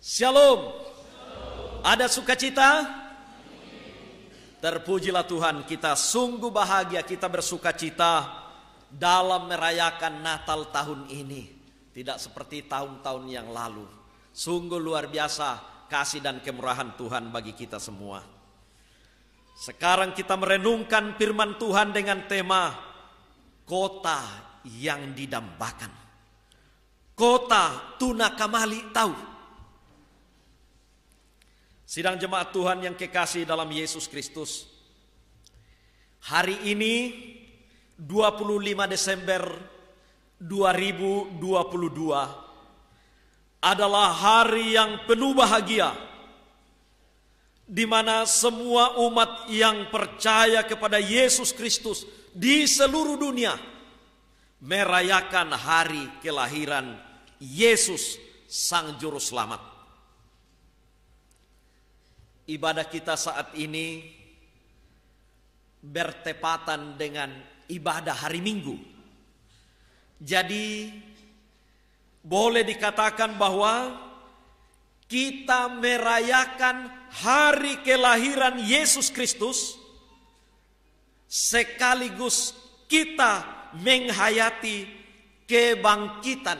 Shalom. Ada sukacita? Terpujilah Tuhan, kita sungguh bahagia, kita bersukacita dalam merayakan Natal tahun ini. Tidak seperti tahun-tahun yang lalu. Sungguh luar biasa kasih dan kemurahan Tuhan bagi kita semua. Sekarang kita merenungkan firman Tuhan dengan tema kota yang didambakan. Kota Tunakamali tahu Sidang jemaat Tuhan yang kekasih dalam Yesus Kristus. Hari ini 25 Desember 2022 adalah hari yang penuh bahagia di mana semua umat yang percaya kepada Yesus Kristus di seluruh dunia merayakan hari kelahiran Yesus Sang Juru Selamat ibadah kita saat ini bertepatan dengan ibadah hari Minggu. Jadi boleh dikatakan bahwa kita merayakan hari kelahiran Yesus Kristus sekaligus kita menghayati kebangkitan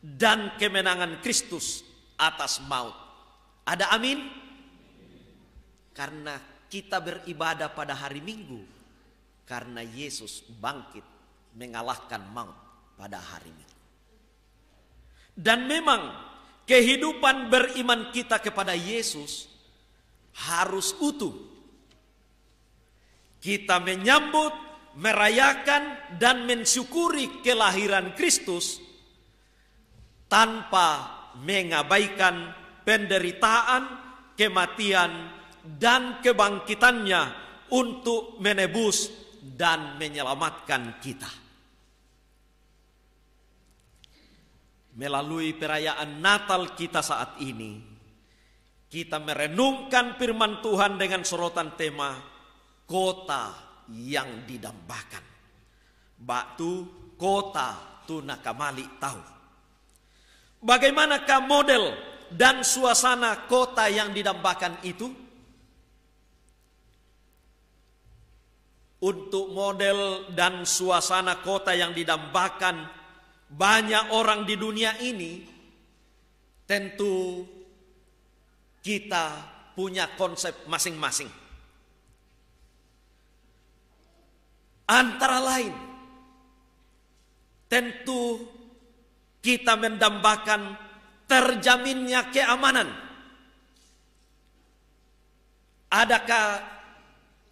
dan kemenangan Kristus atas maut. Ada amin? Karena kita beribadah pada hari Minggu karena Yesus bangkit mengalahkan maut pada hari Minggu. Dan memang kehidupan beriman kita kepada Yesus harus utuh. Kita menyambut, merayakan dan mensyukuri kelahiran Kristus tanpa mengabaikan penderitaan, kematian dan kebangkitannya untuk menebus dan menyelamatkan kita. Melalui perayaan Natal kita saat ini, kita merenungkan firman Tuhan dengan sorotan tema kota yang didambakan. Batu kota tunakamali tahu. Bagaimanakah model dan suasana kota yang didambakan itu? untuk model dan suasana kota yang didambakan banyak orang di dunia ini, tentu kita punya konsep masing-masing. Antara lain, tentu kita mendambakan terjaminnya keamanan. Adakah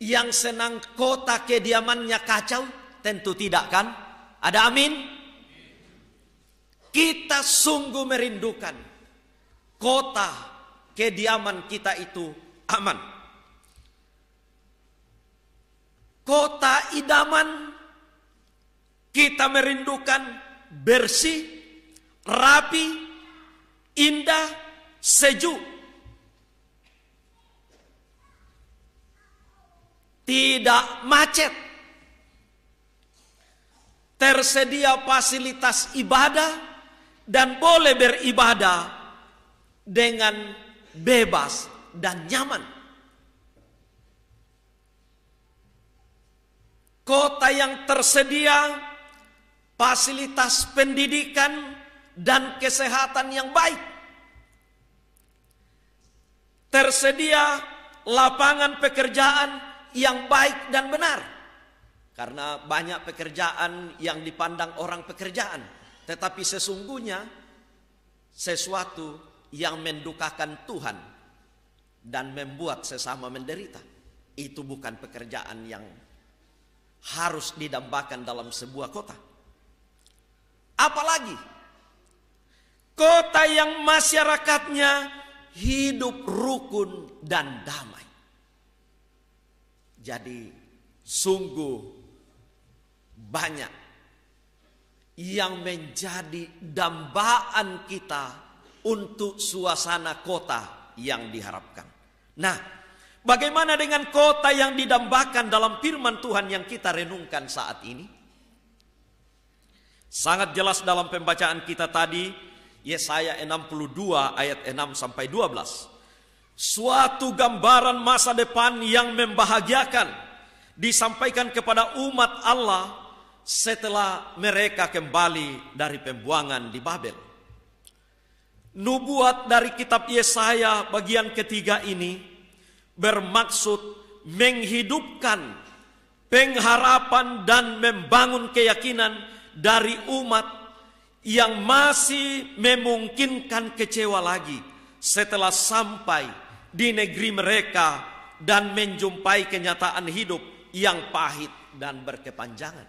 yang senang kota kediamannya kacau? Tentu tidak kan? Ada amin? Kita sungguh merindukan kota kediaman kita itu aman. Kota idaman kita merindukan bersih, rapi, indah, sejuk tidak macet. Tersedia fasilitas ibadah dan boleh beribadah dengan bebas dan nyaman. Kota yang tersedia fasilitas pendidikan dan kesehatan yang baik. Tersedia lapangan pekerjaan yang baik dan benar. Karena banyak pekerjaan yang dipandang orang pekerjaan. Tetapi sesungguhnya sesuatu yang mendukakan Tuhan dan membuat sesama menderita. Itu bukan pekerjaan yang harus didambakan dalam sebuah kota. Apalagi kota yang masyarakatnya hidup rukun dan damai. Jadi sungguh banyak yang menjadi dambaan kita untuk suasana kota yang diharapkan. Nah, bagaimana dengan kota yang didambakan dalam firman Tuhan yang kita renungkan saat ini? Sangat jelas dalam pembacaan kita tadi, Yesaya 62 ayat 6 sampai 12 suatu gambaran masa depan yang membahagiakan disampaikan kepada umat Allah setelah mereka kembali dari pembuangan di Babel. Nubuat dari kitab Yesaya bagian ketiga ini bermaksud menghidupkan pengharapan dan membangun keyakinan dari umat yang masih memungkinkan kecewa lagi setelah sampai di negeri mereka dan menjumpai kenyataan hidup yang pahit dan berkepanjangan.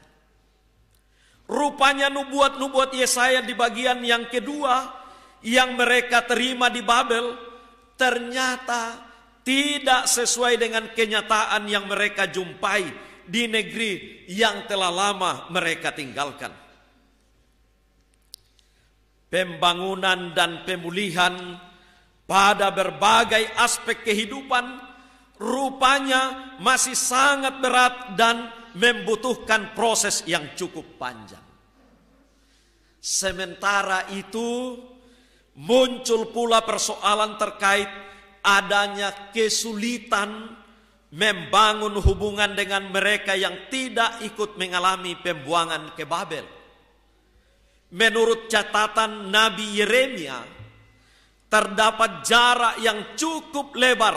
Rupanya nubuat-nubuat Yesaya di bagian yang kedua yang mereka terima di Babel ternyata tidak sesuai dengan kenyataan yang mereka jumpai di negeri yang telah lama mereka tinggalkan. Pembangunan dan pemulihan pada berbagai aspek kehidupan rupanya masih sangat berat dan membutuhkan proses yang cukup panjang. Sementara itu muncul pula persoalan terkait adanya kesulitan membangun hubungan dengan mereka yang tidak ikut mengalami pembuangan ke Babel. Menurut catatan Nabi Yeremia, terdapat jarak yang cukup lebar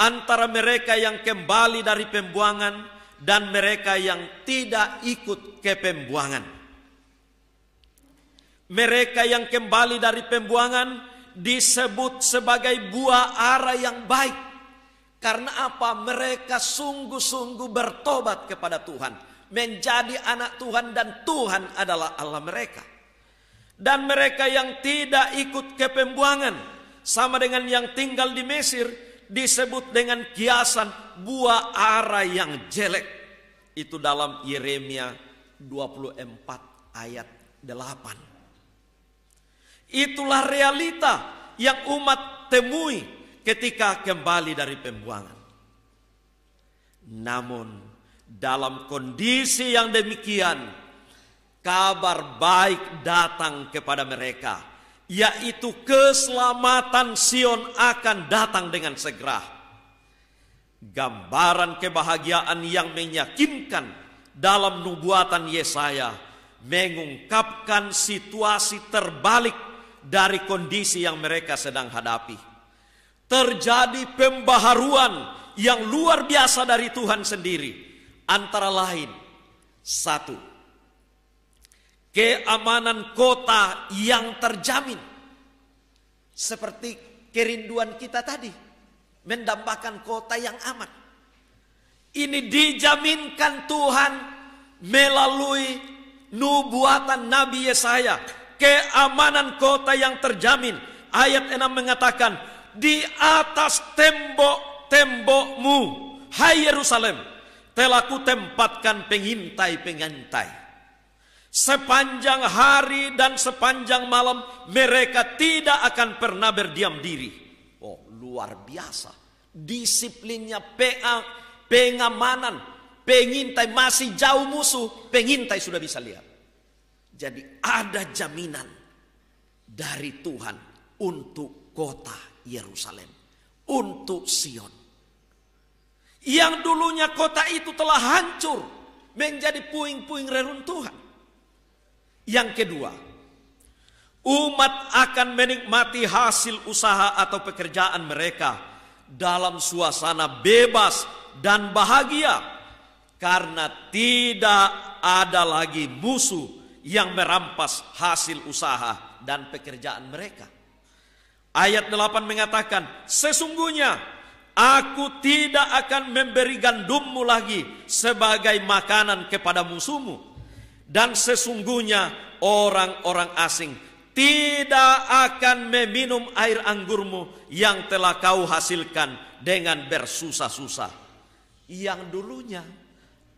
antara mereka yang kembali dari pembuangan dan mereka yang tidak ikut ke pembuangan. Mereka yang kembali dari pembuangan disebut sebagai buah arah yang baik. Karena apa? Mereka sungguh-sungguh bertobat kepada Tuhan. Menjadi anak Tuhan dan Tuhan adalah Allah mereka. Dan mereka yang tidak ikut ke pembuangan sama dengan yang tinggal di Mesir disebut dengan kiasan buah ara yang jelek. Itu dalam Yeremia 24 ayat 8. Itulah realita yang umat temui ketika kembali dari pembuangan. Namun dalam kondisi yang demikian, kabar baik datang kepada mereka, yaitu keselamatan Sion akan datang dengan segera. Gambaran kebahagiaan yang menyakinkan dalam nubuatan Yesaya mengungkapkan situasi terbalik dari kondisi yang mereka sedang hadapi. Terjadi pembaharuan yang luar biasa dari Tuhan sendiri, antara lain: satu, keamanan kota yang terjamin. Seperti kerinduan kita tadi, mendambakan kota yang aman. Ini dijaminkan Tuhan melalui nubuatan Nabi Yesaya. Keamanan kota yang terjamin. Ayat 6 mengatakan, di atas tembok-tembokmu, hai Yerusalem, telah kutempatkan tempatkan pengintai-pengintai. Sepanjang hari dan sepanjang malam mereka tidak akan pernah berdiam diri. Oh, luar biasa. Disiplinnya pengamanan, pengintai masih jauh musuh, pengintai sudah bisa lihat. Jadi ada jaminan dari Tuhan untuk kota Yerusalem, untuk Sion. Yang dulunya kota itu telah hancur menjadi puing-puing reruntuhan. Yang kedua, umat akan menikmati hasil usaha atau pekerjaan mereka dalam suasana bebas dan bahagia karena tidak ada lagi musuh yang merampas hasil usaha dan pekerjaan mereka. Ayat 8 mengatakan, sesungguhnya aku tidak akan memberi gandummu lagi sebagai makanan kepada musuhmu dan sesungguhnya orang-orang asing tidak akan meminum air anggurmu yang telah kau hasilkan dengan bersusah-susah. Yang dulunya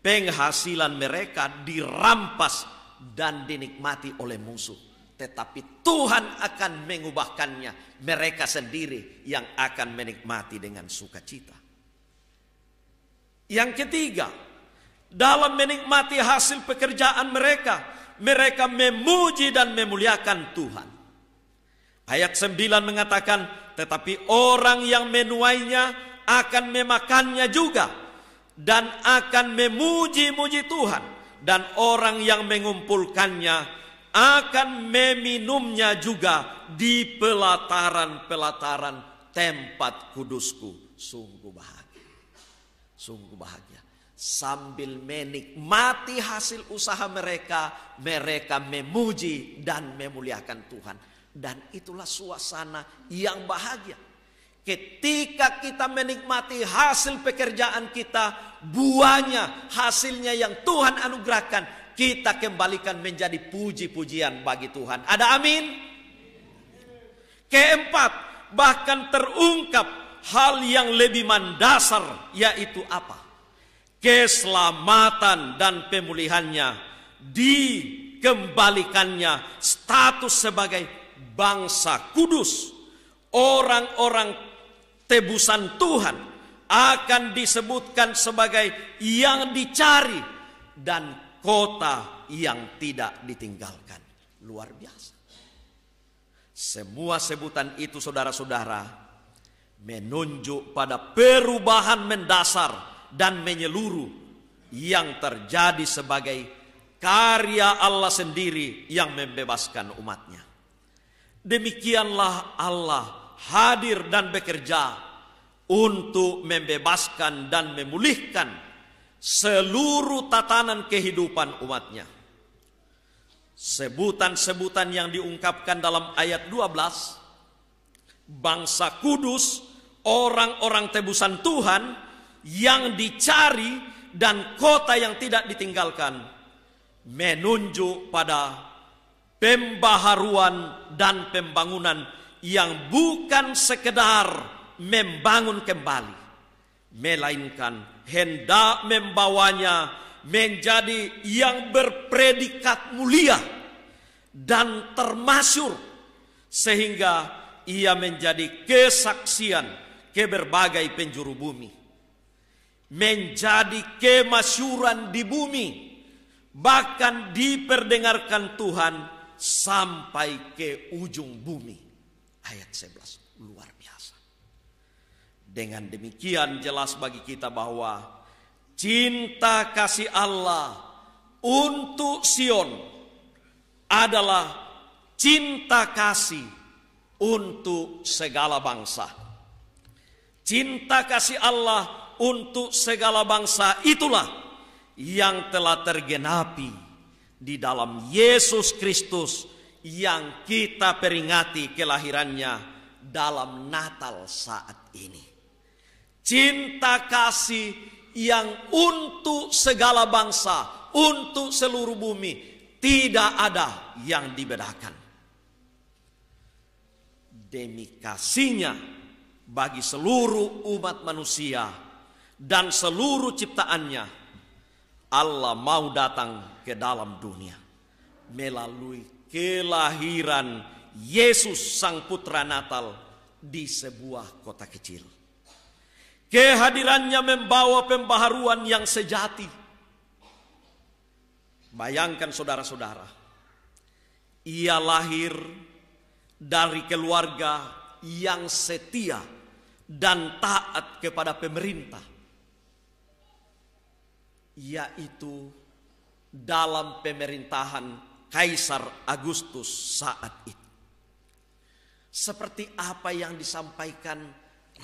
penghasilan mereka dirampas dan dinikmati oleh musuh. Tetapi Tuhan akan mengubahkannya. Mereka sendiri yang akan menikmati dengan sukacita. Yang ketiga, dalam menikmati hasil pekerjaan mereka, mereka memuji dan memuliakan Tuhan. Ayat 9 mengatakan, tetapi orang yang menuainya akan memakannya juga dan akan memuji-muji Tuhan dan orang yang mengumpulkannya akan meminumnya juga di pelataran-pelataran tempat kudusku. Sungguh bahagia. Sungguh bahagia sambil menikmati hasil usaha mereka, mereka memuji dan memuliakan Tuhan. Dan itulah suasana yang bahagia. Ketika kita menikmati hasil pekerjaan kita, buahnya, hasilnya yang Tuhan anugerahkan, kita kembalikan menjadi puji-pujian bagi Tuhan. Ada amin? Keempat, bahkan terungkap hal yang lebih mendasar, yaitu apa? keselamatan dan pemulihannya, dikembalikannya status sebagai bangsa kudus, orang-orang tebusan Tuhan akan disebutkan sebagai yang dicari dan kota yang tidak ditinggalkan. Luar biasa. Semua sebutan itu saudara-saudara menunjuk pada perubahan mendasar dan menyeluruh yang terjadi sebagai karya Allah sendiri yang membebaskan umatnya. Demikianlah Allah hadir dan bekerja untuk membebaskan dan memulihkan seluruh tatanan kehidupan umatnya. Sebutan-sebutan yang diungkapkan dalam ayat 12, bangsa kudus, orang-orang tebusan Tuhan, yang dicari dan kota yang tidak ditinggalkan menunjuk pada pembaharuan dan pembangunan yang bukan sekedar membangun kembali melainkan hendak membawanya menjadi yang berpredikat mulia dan termasyur sehingga ia menjadi kesaksian ke berbagai penjuru bumi menjadi kemasyuran di bumi bahkan diperdengarkan Tuhan sampai ke ujung bumi ayat 11 luar biasa dengan demikian jelas bagi kita bahwa cinta kasih Allah untuk Sion adalah cinta kasih untuk segala bangsa cinta kasih Allah untuk segala bangsa itulah yang telah tergenapi di dalam Yesus Kristus yang kita peringati kelahirannya dalam Natal saat ini. Cinta kasih yang untuk segala bangsa, untuk seluruh bumi, tidak ada yang dibedakan. Demi kasihnya bagi seluruh umat manusia, dan seluruh ciptaannya Allah mau datang ke dalam dunia melalui kelahiran Yesus Sang Putra Natal di sebuah kota kecil. Kehadirannya membawa pembaharuan yang sejati. Bayangkan saudara-saudara, ia lahir dari keluarga yang setia dan taat kepada pemerintah yaitu dalam pemerintahan Kaisar Agustus saat itu. Seperti apa yang disampaikan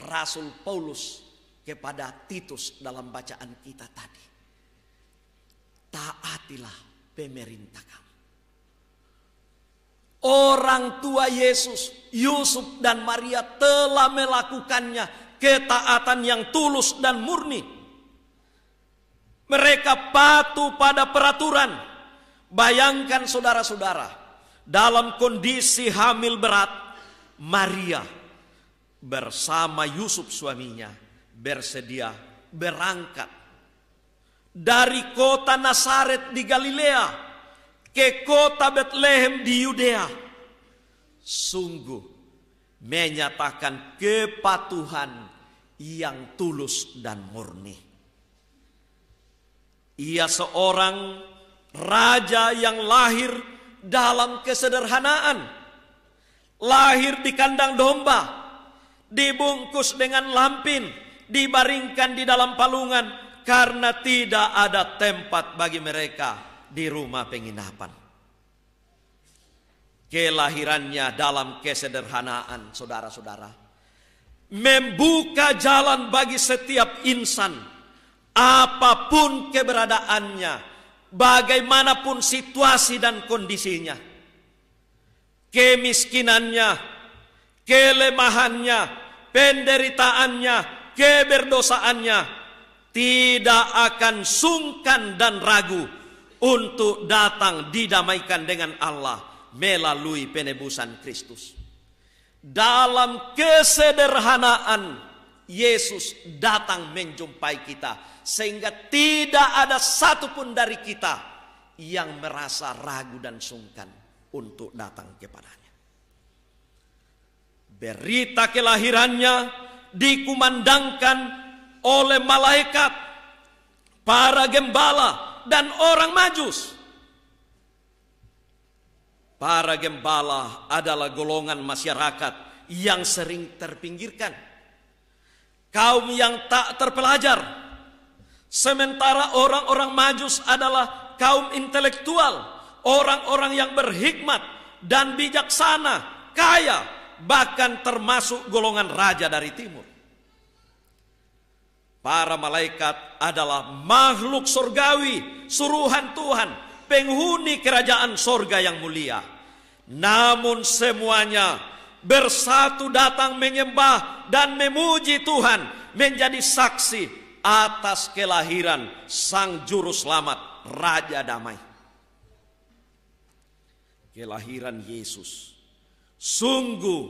Rasul Paulus kepada Titus dalam bacaan kita tadi. Taatilah pemerintah kamu. Orang tua Yesus, Yusuf dan Maria telah melakukannya ketaatan yang tulus dan murni mereka patuh pada peraturan. Bayangkan saudara-saudara, dalam kondisi hamil berat, Maria bersama Yusuf suaminya bersedia berangkat dari kota Nasaret di Galilea ke kota Bethlehem di Yudea. Sungguh menyatakan kepatuhan yang tulus dan murni. Ia seorang raja yang lahir dalam kesederhanaan, lahir di kandang domba, dibungkus dengan lampin, dibaringkan di dalam palungan karena tidak ada tempat bagi mereka di rumah penginapan. Kelahirannya dalam kesederhanaan, saudara-saudara, membuka jalan bagi setiap insan apapun keberadaannya, bagaimanapun situasi dan kondisinya, kemiskinannya, kelemahannya, penderitaannya, keberdosaannya, tidak akan sungkan dan ragu untuk datang didamaikan dengan Allah melalui penebusan Kristus. Dalam kesederhanaan, Yesus datang menjumpai kita sehingga tidak ada satupun dari kita yang merasa ragu dan sungkan untuk datang kepadanya. Berita kelahirannya dikumandangkan oleh malaikat, para gembala dan orang majus. Para gembala adalah golongan masyarakat yang sering terpinggirkan kaum yang tak terpelajar. Sementara orang-orang Majus adalah kaum intelektual, orang-orang yang berhikmat dan bijaksana, kaya, bahkan termasuk golongan raja dari timur. Para malaikat adalah makhluk surgawi, suruhan Tuhan, penghuni kerajaan sorga yang mulia. Namun semuanya bersatu datang menyembah dan memuji Tuhan menjadi saksi atas kelahiran sang juru selamat raja damai kelahiran Yesus sungguh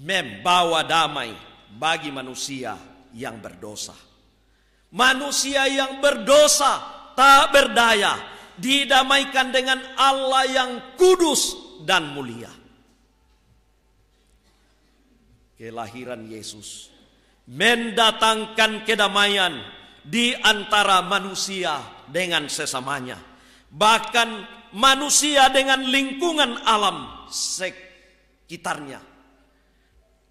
membawa damai bagi manusia yang berdosa manusia yang berdosa tak berdaya didamaikan dengan Allah yang kudus dan mulia kelahiran Yesus mendatangkan kedamaian di antara manusia dengan sesamanya bahkan manusia dengan lingkungan alam sekitarnya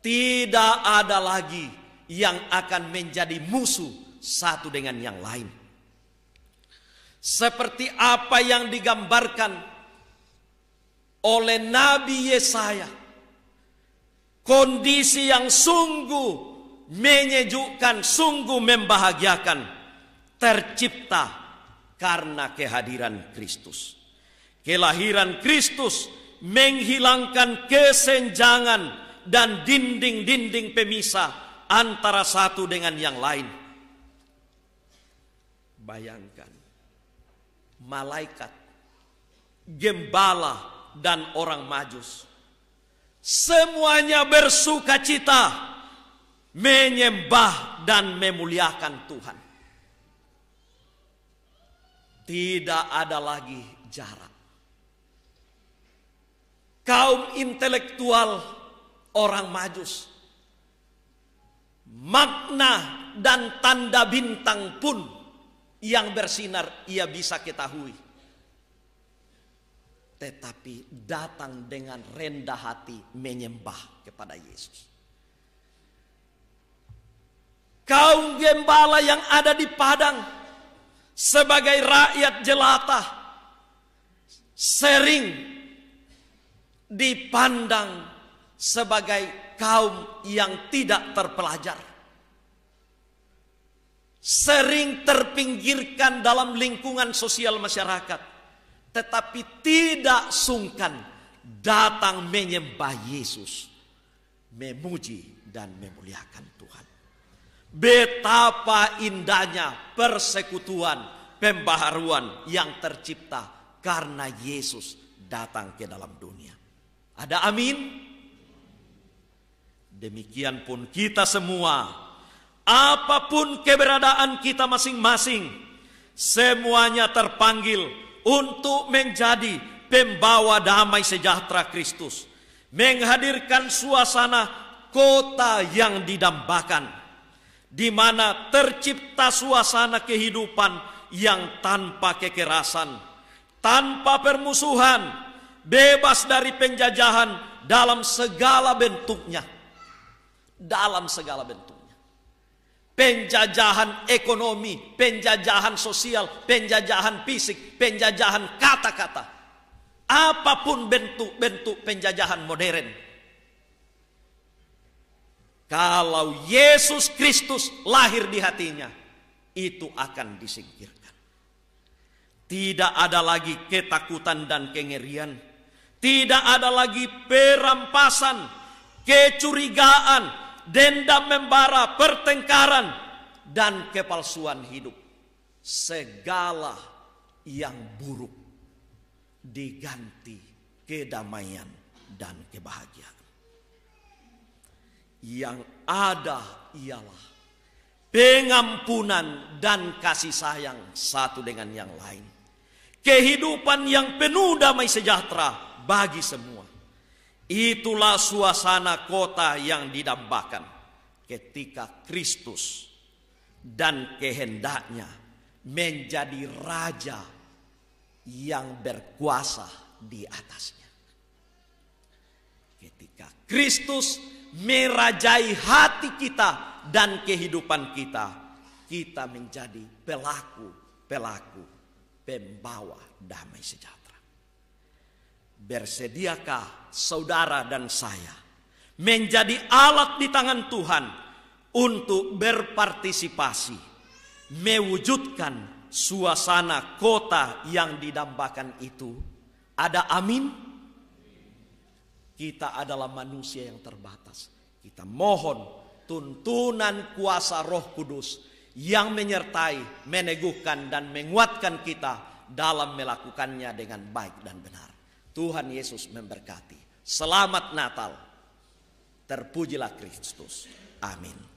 tidak ada lagi yang akan menjadi musuh satu dengan yang lain seperti apa yang digambarkan oleh Nabi Yesaya Kondisi yang sungguh menyejukkan, sungguh membahagiakan. Tercipta karena kehadiran Kristus. Kelahiran Kristus menghilangkan kesenjangan dan dinding-dinding pemisah antara satu dengan yang lain. Bayangkan, malaikat, gembala, dan orang majus Semuanya bersuka cita menyembah dan memuliakan Tuhan. Tidak ada lagi jarak. Kaum intelektual orang Majus makna dan tanda bintang pun yang bersinar ia bisa ketahui tetapi datang dengan rendah hati menyembah kepada Yesus. Kaum gembala yang ada di padang sebagai rakyat jelata sering dipandang sebagai kaum yang tidak terpelajar. Sering terpinggirkan dalam lingkungan sosial masyarakat tetapi tidak sungkan datang menyembah Yesus, memuji dan memuliakan Tuhan. Betapa indahnya persekutuan pembaharuan yang tercipta karena Yesus datang ke dalam dunia. Ada amin? Demikian pun kita semua, apapun keberadaan kita masing-masing, semuanya terpanggil untuk menjadi pembawa damai sejahtera Kristus, menghadirkan suasana kota yang didambakan, di mana tercipta suasana kehidupan yang tanpa kekerasan, tanpa permusuhan, bebas dari penjajahan dalam segala bentuknya. Dalam segala bentuk penjajahan ekonomi, penjajahan sosial, penjajahan fisik, penjajahan kata-kata. Apapun bentuk-bentuk penjajahan modern. Kalau Yesus Kristus lahir di hatinya, itu akan disingkirkan. Tidak ada lagi ketakutan dan kengerian. Tidak ada lagi perampasan, kecurigaan, dendam membara, pertengkaran, dan kepalsuan hidup. Segala yang buruk diganti kedamaian dan kebahagiaan. Yang ada ialah pengampunan dan kasih sayang satu dengan yang lain. Kehidupan yang penuh damai sejahtera bagi semua. Itulah suasana kota yang didambakan ketika Kristus dan kehendaknya menjadi raja yang berkuasa di atasnya. Ketika Kristus merajai hati kita dan kehidupan kita, kita menjadi pelaku-pelaku pembawa damai sejahtera. Bersediakah saudara dan saya menjadi alat di tangan Tuhan untuk berpartisipasi mewujudkan suasana kota yang didambakan itu? Ada amin? Kita adalah manusia yang terbatas. Kita mohon tuntunan kuasa Roh Kudus yang menyertai, meneguhkan, dan menguatkan kita dalam melakukannya dengan baik dan benar. Tuhan Yesus memberkati. Selamat Natal. Terpujilah Kristus. Amin.